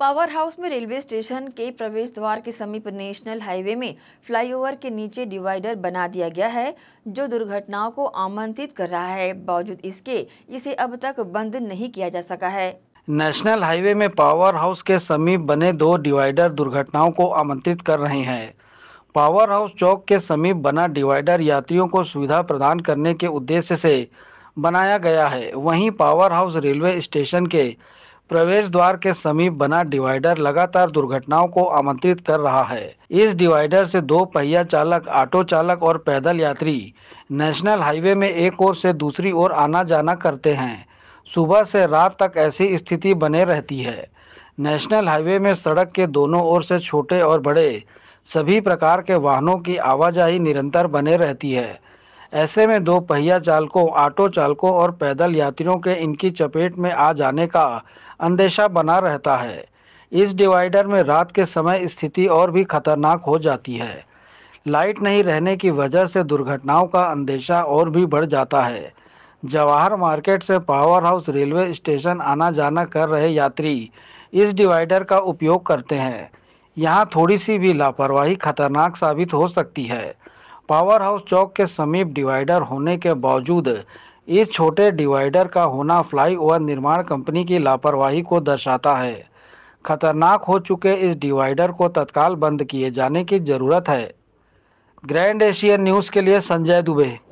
power house में railway station के प्रवेश द्वार के समीप नेशनल हाईवे में फ्लाईओवर के नीचे डिवाइडर बना दिया गया है जो दुर्घटनाओं को आमंत्रित कर रहा है बावजूद इसके इसे अब तक बंद नहीं किया जा सका है नेशनल हाईवे में पावर हाउस के समीप बने दो डिवाइडर दुर्घटनाओं को आमंत्रित कर रहे हैं पावर हाउस चौक के समीप बना डिवाइडर यात्रियों को सुविधा प्रदान करने के उद्देश्य से बनाया गया है वहीं पावर हाउस रेलवे स्टेशन के प्रवेश द्वार के समीप बना डिवाइडर लगातार दुर्घटनाओं को आमंत्रित कर रहा है इस डिवाइडर से दो पहिया चालक ऑटो चालक और पैदल यात्री नेशनल हाईवे में एक ओर से दूसरी ओर आना जाना करते हैं सुबह से रात तक ऐसी स्थिति बने रहती है नेशनल हाईवे में सड़क के दोनों ओर से छोटे और बड़े सभी प्रकार के वाहनों की आवाजाही निरंतर बने रहती है ऐसे में दो पहिया चालकों ऑटो चालकों और पैदल यात्रियों के इनकी चपेट में आ जाने का अंदेशा बना रहता है इस डिवाइडर में रात के समय स्थिति और भी खतरनाक हो जाती है लाइट नहीं रहने की वजह से दुर्घटनाओं का अंदेशा और भी बढ़ जाता है जवाहर मार्केट से पावर हाउस रेलवे स्टेशन आना जाना कर रहे यात्री इस डिवाइडर का उपयोग करते हैं यहाँ थोड़ी सी भी लापरवाही खतरनाक साबित हो सकती है पावर हाउस चौक के समीप डिवाइडर होने के बावजूद इस छोटे डिवाइडर का होना फ्लाईओवर निर्माण कंपनी की लापरवाही को दर्शाता है खतरनाक हो चुके इस डिवाइडर को तत्काल बंद किए जाने की ज़रूरत है ग्रैंड एशियन न्यूज़ के लिए संजय दुबे